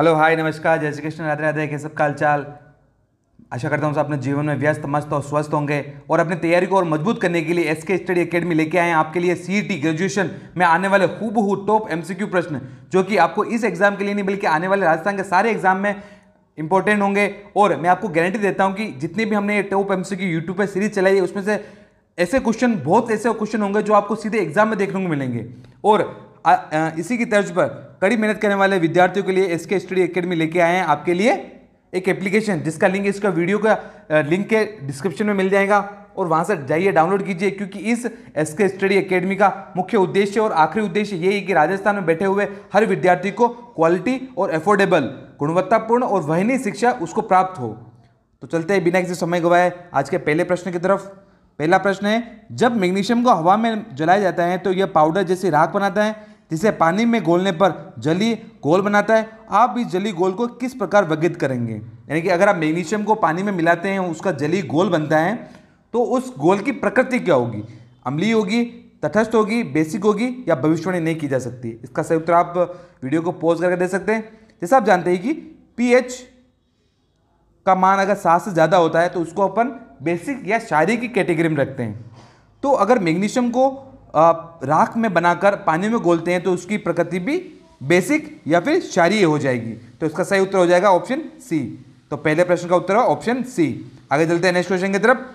hello hi नमस्कार जय श्री कृष्ण राधे राधे कैसे काल चाल आशा करता हूँ सब अपने जीवन में व्यस्त मस्त और स्वस्थ होंगे और अपनी तैयारी को और मजबूत करने के लिए एस के स्टडी अकेडमी लेके आए हैं आपके लिए सीईटी ग्रेजुएशन e में आने वाले हूबहू टॉप एमसीक्यू प्रश्न जो कि आपको इस एग्जाम के लिए नहीं बल्कि आने वाले राजस्थान के सारे एग्जाम में इंपॉर्टेंट होंगे और मैं आपको गारंटी देता हूँ कि जितने भी हमने top M C Q YouTube पर सीरीज चलाई है उसमें से ऐसे क्वेश्चन बहुत ऐसे क्वेश्चन होंगे जो आपको सीधे एग्जाम में देखने को मिलेंगे और इसी की तर्ज पर कड़ी मेहनत करने वाले विद्यार्थियों के लिए एस के स्टडी अकेडमी लेके आए हैं आपके लिए एक एप्लीकेशन जिसका लिंक इसका वीडियो का लिंक के डिस्क्रिप्शन में मिल जाएगा और वहाँ से जाइए डाउनलोड कीजिए क्योंकि इस एस के स्टडी अकेडमी का मुख्य उद्देश्य और आखिरी उद्देश्य यही है कि राजस्थान में बैठे हुए हर विद्यार्थी को क्वालिटी और एफोर्डेबल गुणवत्तापूर्ण और वहनी शिक्षा उसको प्राप्त हो तो चलते हैं बिना किसी समय गवाए आज के पहले प्रश्न की तरफ पहला प्रश्न है जब मैग्नीशियम को हवा में जलाया जाता है तो यह पाउडर जैसी राख बनाता है जिसे पानी में घोलने पर जली गोल बनाता है आप इस जली गोल को किस प्रकार वर्गित करेंगे यानी कि अगर आप मैग्नीशियम को पानी में मिलाते हैं उसका जली गोल बनता है तो उस गोल की प्रकृति क्या होगी अम्ली होगी तटस्थ होगी बेसिक होगी या भविष्यवाणी नहीं की जा सकती इसका सही उत्तर आप वीडियो को पॉज करके दे सकते हैं जैसे आप जानते हैं कि पीएच का मान अगर सात से ज़्यादा होता है तो उसको अपन बेसिक या शायरी की कैटेगरी में रखते हैं तो अगर मैग्नीशियम को राख में बनाकर पानी में गोलते हैं तो उसकी प्रकृति भी बेसिक या फिर क्षारीय हो जाएगी तो इसका सही उत्तर हो जाएगा ऑप्शन सी तो पहले प्रश्न का उत्तर है ऑप्शन सी आगे चलते हैं नेक्स्ट क्वेश्चन की तरफ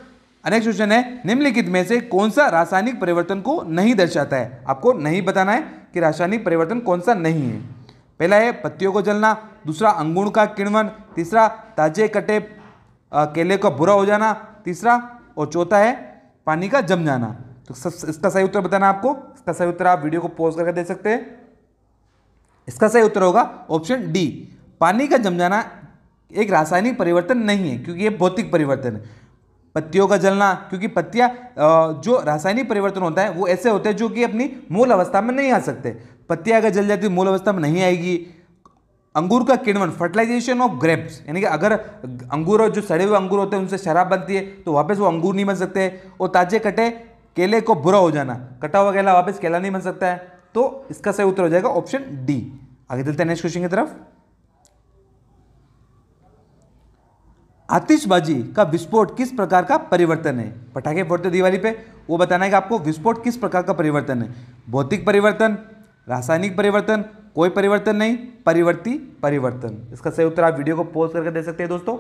नेक्स्ट क्वेश्चन है निम्नलिखित में से कौन सा रासायनिक परिवर्तन को नहीं दर्शाता है आपको नहीं बताना है कि रासायनिक परिवर्तन कौन सा नहीं है पहला है पत्तियों को जलना दूसरा अंगूर का किण्वन तीसरा ताजे कटे केले का बुरा हो जाना तीसरा और चौथा है पानी का जम जाना तो इसका सही उत्तर बताना आपको इसका सही उत्तर आप वीडियो को पॉज करके दे सकते हैं इसका सही उत्तर होगा ऑप्शन डी पानी का जम जाना एक रासायनिक परिवर्तन नहीं है क्योंकि ये भौतिक परिवर्तन है पत्तियों का जलना क्योंकि पत्तियाँ जो रासायनिक परिवर्तन होता है वो ऐसे होते हैं जो कि अपनी मूल अवस्था में नहीं आ सकते पत्तियाँ अगर जल जाती मूल अवस्था में नहीं आएगी अंगूर का किण्वन फर्टिलाइजेशन ऑफ ग्रेप्स यानी कि अगर अंगूर और जो सड़े हुए अंगूर होते हैं उनसे शराब बनती है तो वापस वो अंगूर नहीं बन सकते और ताजे कटे केले को बुरा हो जाना कटा हुआ केला वापस केला नहीं बन सकता है तो इसका सही उत्तर हो जाएगा ऑप्शन डी आगे चलते हैं नेक्स्ट क्वेश्चन की तरफ आतिशबाजी का विस्फोट किस प्रकार का परिवर्तन है पटाखे फोड़ते दिवाली पे वो बताना है कि आपको विस्फोट किस प्रकार का परिवर्तन है भौतिक परिवर्तन रासायनिक परिवर्तन कोई परिवर्तन नहीं परिवर्ती परिवर्तन इसका सही उत्तर आप वीडियो को पोज करके दे सकते हैं दोस्तों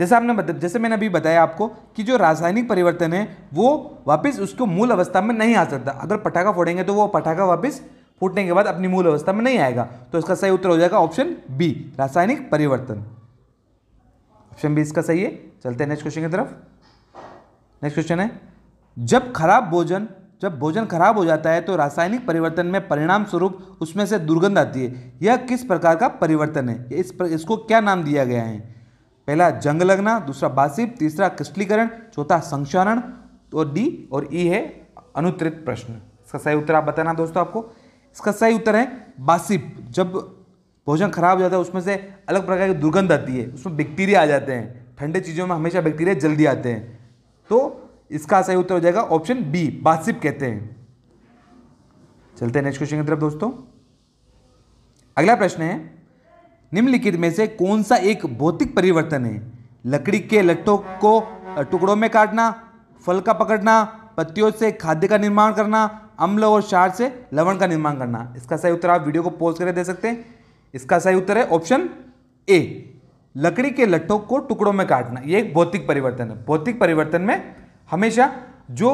जैसे आपने बता जैसे मैंने अभी बताया आपको कि जो रासायनिक परिवर्तन है वो वापस उसको मूल अवस्था में नहीं आ सकता अगर पटाखा फोड़ेंगे तो वो पटाखा वापस फूटने के बाद अपनी मूल अवस्था में नहीं आएगा तो इसका सही उत्तर हो जाएगा ऑप्शन बी रासायनिक परिवर्तन ऑप्शन बी इसका सही है चलते हैं नेक्स्ट क्वेश्चन की तरफ नेक्स्ट क्वेश्चन है जब खराब भोजन जब भोजन खराब हो जाता है तो रासायनिक परिवर्तन में परिणाम स्वरूप उसमें से दुर्गंध आती है यह किस प्रकार का परिवर्तन है इस पर, इसको क्या नाम दिया गया है पहला जंग लगना दूसरा बासिप तीसरा क्रिस्टलीकरण चौथा संक्षारण और तो डी और ई है अनुत्तरित प्रश्न इसका सही उत्तर आप बताना दोस्तों आपको इसका सही उत्तर है बासिप जब भोजन खराब हो जाता है उसमें से अलग प्रकार की दुर्गंध आती है उसमें बैक्टीरिया आ जाते हैं ठंडे चीज़ों में हमेशा बैक्टीरिया जल्दी आते हैं तो इसका सही उत्तर हो जाएगा ऑप्शन बी बासिप कहते हैं चलते हैं नेक्स्ट क्वेश्चन की तरफ दोस्तों अगला प्रश्न है निम्नलिखित में से कौन सा एक भौतिक परिवर्तन है लकड़ी के लट्ठों को टुकड़ों में काटना फल का पकड़ना पत्तियों से खाद्य का निर्माण करना अम्ल और शार से लवण का निर्माण करना इसका सही उत्तर आप वीडियो को पॉज करके दे सकते हैं इसका सही उत्तर है ऑप्शन ए लकड़ी के लट्ठों को टुकड़ों में काटना ये एक भौतिक परिवर्तन है भौतिक परिवर्तन में हमेशा जो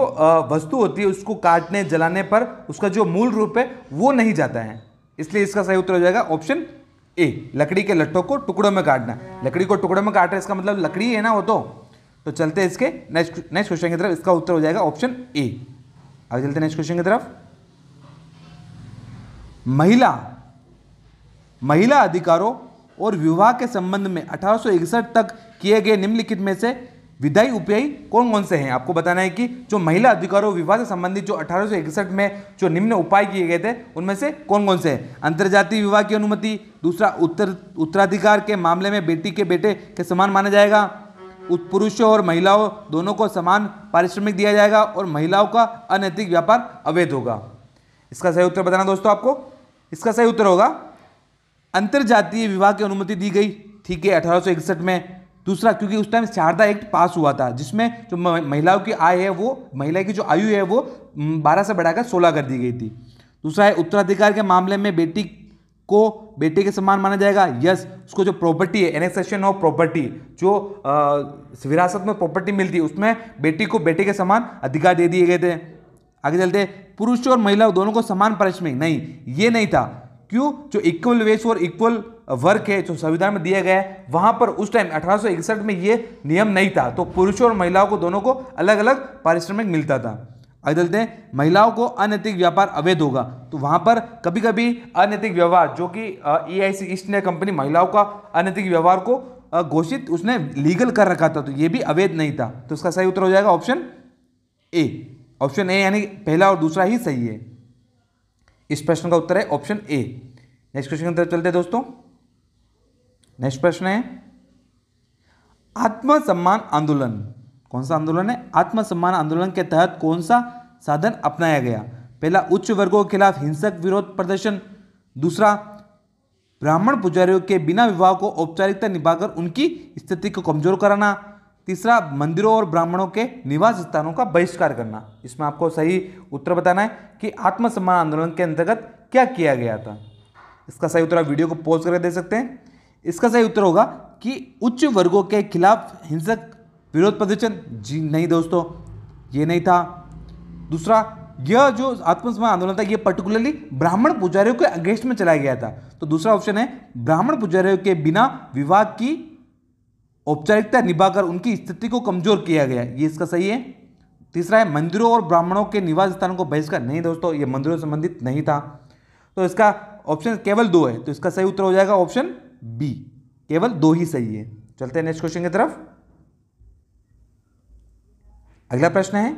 वस्तु होती है उसको काटने जलाने पर उसका जो मूल रूप है वो नहीं जाता है इसलिए इसका सही उत्तर हो जाएगा ऑप्शन ए लकड़ी के लट्ठों को टुकड़ों में काटना लकड़ी को टुकड़ों में काट इसका मतलब लकड़ी है ना वो तो तो चलते हैं इसके नेक्स्ट नेक्स्ट क्वेश्चन की तरफ इसका उत्तर हो जाएगा ऑप्शन ए आगे चलते नेक्स्ट क्वेश्चन की तरफ महिला महिला अधिकारों और विवाह के संबंध में अठारह तक किए गए निम्नलिखित में से विधायी उपाय कौन कौन से हैं आपको बताना है कि जो महिला अधिकारों विवाह से संबंधित जो अठारह में जो निम्न उपाय किए गए थे उनमें से कौन कौन से हैं अंतर्जातीय विवाह की अनुमति दूसरा उत्तर उत्तराधिकार के मामले में बेटी के बेटे के समान माना जाएगा पुरुषों और महिलाओं दोनों को समान पारिश्रमिक दिया जाएगा और महिलाओं का अनैतिक व्यापार अवैध होगा इसका सही उत्तर बताना दोस्तों आपको इसका सही उत्तर होगा अंतर्जातीय विवाह की अनुमति दी गई ठीक है अठारह में दूसरा क्योंकि उस टाइम शारदा एक्ट पास हुआ था जिसमें जो महिलाओं की आय है वो महिला की जो आयु है वो बारह से बढ़ाकर सोलह कर दी गई थी दूसरा है उत्तराधिकार के मामले में बेटी को बेटे के समान माना जाएगा यस उसको जो प्रॉपर्टी है एनेक्सेशन ऑफ प्रॉपर्टी जो आ, विरासत में प्रॉपर्टी मिलती है उसमें बेटी को बेटे के समान अधिकार दे दिए गए थे आगे चलते पुरुष और महिला दोनों को समान पारिश्रमिक नहीं ये नहीं था क्यों जो इक्वल वेज और इक्वल वर्क है जो संविधान में दिया गया है वहां पर उस टाइम अठारह में ये नियम नहीं था तो पुरुषों और महिलाओं को दोनों को अलग अलग पारिश्रमिक मिलता था आगे चलते हैं महिलाओं को अनैतिक व्यापार अवैध होगा तो वहां पर कभी कभी अनैतिक व्यवहार जो कि E I C East India Company महिलाओं का अनैतिक व्यवहार को घोषित उसने लीगल कर रखा था तो ये भी अवैध नहीं था तो उसका सही उत्तर हो जाएगा ऑप्शन ए ऑप्शन ए यानी पहला और दूसरा ही सही है इस प्रश्न का उत्तर है ऑप्शन ए नेक्स्ट क्वेश्चन की तरफ चलते हैं दोस्तों नेक्स्ट प्रश्न है आत्मसम्मान आंदोलन कौन सा आंदोलन है आत्मसम्मान आंदोलन के तहत कौन सा साधन अपनाया गया पहला उच्च वर्गों के खिलाफ हिंसक विरोध प्रदर्शन दूसरा ब्राह्मण पुजारियों के बिना विवाह को औपचारिकता निभाकर उनकी स्थिति को कमजोर कराना तीसरा मंदिरों और ब्राह्मणों के निवास स्थानों का बहिष्कार करना इसमें आपको सही उत्तर बताना है कि आत्मसम्मान आंदोलन के अंतर्गत क्या किया गया था इसका सही उत्तर आप वीडियो को पॉज करके दे सकते हैं इसका सही उत्तर होगा कि उच्च वर्गों के खिलाफ हिंसक विरोध प्रदर्शन जी नहीं दोस्तों ये नहीं था दूसरा यह जो आत्मसमान आंदोलन था यह पर्टिकुलरली ब्राह्मण पुजारियों के अगेंस्ट में चलाया गया था तो दूसरा ऑप्शन है ब्राह्मण पुजारियों के बिना विवाह की औपचारिकता निभाकर उनकी स्थिति को कमजोर किया गया ये इसका सही है तीसरा है मंदिरों और ब्राह्मणों के निवास स्थानों को बहिष्कार नहीं दोस्तों ये मंदिरों से संबंधित नहीं था तो इसका ऑप्शन केवल दो है तो इसका सही उत्तर हो जाएगा ऑप्शन बी केवल दो ही सही है चलते हैं नेक्स्ट क्वेश्चन की तरफ अगला प्रश्न है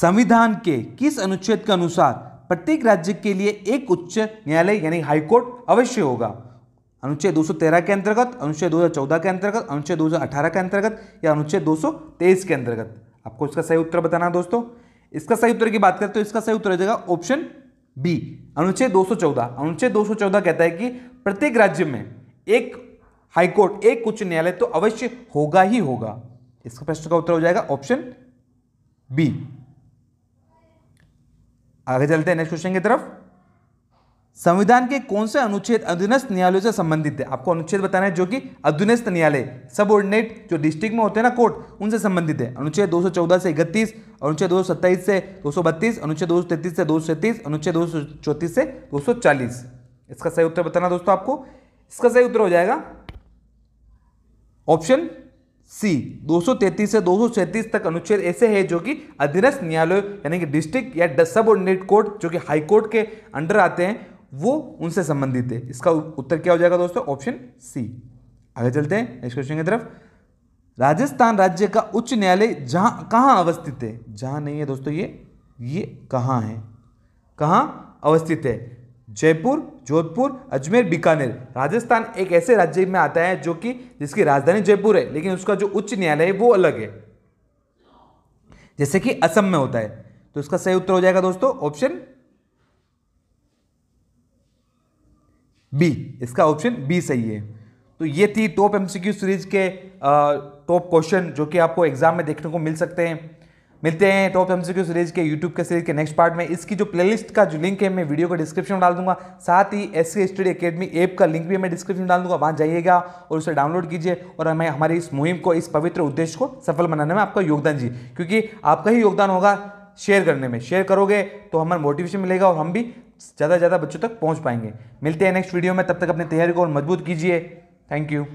संविधान के किस अनुच्छेद के अनुसार प्रत्येक राज्य के लिए एक उच्च न्यायालय यानी हाईकोर्ट अवश्य होगा अनुच्छेद 213 के अंतर्गत अनुच्छेद 2014 के अंतर्गत अनुच्छेद 2018 के अंतर्गत या अनुच्छेद 223 के अंतर्गत आपको इसका सही उत्तर बताना दोस्तों इसका सही उत्तर की बात करें तो इसका सही उत्तर हो जाएगा ऑप्शन बी अनुच्छेद 214 अनुच्छेद 214 कहता है कि प्रत्येक राज्य में एक हाईकोर्ट एक उच्च न्यायालय तो अवश्य होगा ही होगा इसका प्रश्न का उत्तर हो जाएगा ऑप्शन बी आगे चलते हैं नेक्स्ट क्वेश्चन की तरफ संविधान के कौन से अनुच्छेद अधीनस्थ न्यायालयों से संबंधित है आपको अनुच्छेद बताना है जो कि अधीनस्थ न्यायालय सब ऑर्डिनेट जो डिस्ट्रिक्ट में होते हैं ना कोर्ट उनसे संबंधित है अनुच्छेद 214 से इकतीस अनुच्छेद 227 से 232 अनुच्छेद 233 से दो अनुच्छेद दो से 240 इसका सही उत्तर बताना दोस्तों आपको इसका सही उत्तर हो जाएगा ऑप्शन सी 233 से दो तक अनुच्छेद ऐसे हैं जो कि अधीनस्थ न्यायालय यानी कि डिस्ट्रिक्ट या सब ऑर्डिनेट कोर्ट जो कि हाई कोर्ट के अंडर आते हैं वो उनसे संबंधित है इसका उत्तर क्या हो जाएगा दोस्तों ऑप्शन सी आगे चलते हैं नेक्स्ट क्वेश्चन की तरफ राजस्थान राज्य का उच्च न्यायालय जहां कहां अवस्थित है जहां नहीं है दोस्तों ये ये कहां है कहां अवस्थित है जयपुर जोधपुर अजमेर बीकानेर राजस्थान एक ऐसे राज्य में आता है जो कि जिसकी राजधानी जयपुर है लेकिन उसका जो उच्च न्यायालय है वो अलग है जैसे कि असम में होता है तो इसका सही उत्तर हो जाएगा दोस्तों ऑप्शन बी इसका ऑप्शन बी सही है तो ये थी टॉप एमसीक्यू सीरीज के टॉप क्वेश्चन जो कि आपको एग्जाम में देखने को मिल सकते हैं मिलते हैं टॉप एम सीरीज के यूट्यूब के सीरीज के नेक्स्ट पार्ट में इसकी जो प्लेलिस्ट का जो लिंक है मैं वीडियो को डिस्क्रिप्शन में डाल दूंगा साथ ही S C study academy app का लिंक भी मैं डिस्क्रिप्शन में डाल दूंगा वहाँ जाइएगा और उसे डाउनलोड कीजिए और हमें हमारी इस मुहिम को इस पवित्र उद्देश्य को सफल बनाने में आपका योगदान जी क्योंकि आपका ही योगदान होगा शेयर करने में शेयर करोगे तो हमें मोटिवेशन मिलेगा और हम भी ज़्यादा से ज़्यादा बच्चों तक पहुँच पाएंगे मिलते हैं नेक्स्ट वीडियो में तब तक अपनी तैयारी को और मजबूत कीजिए थैंक यू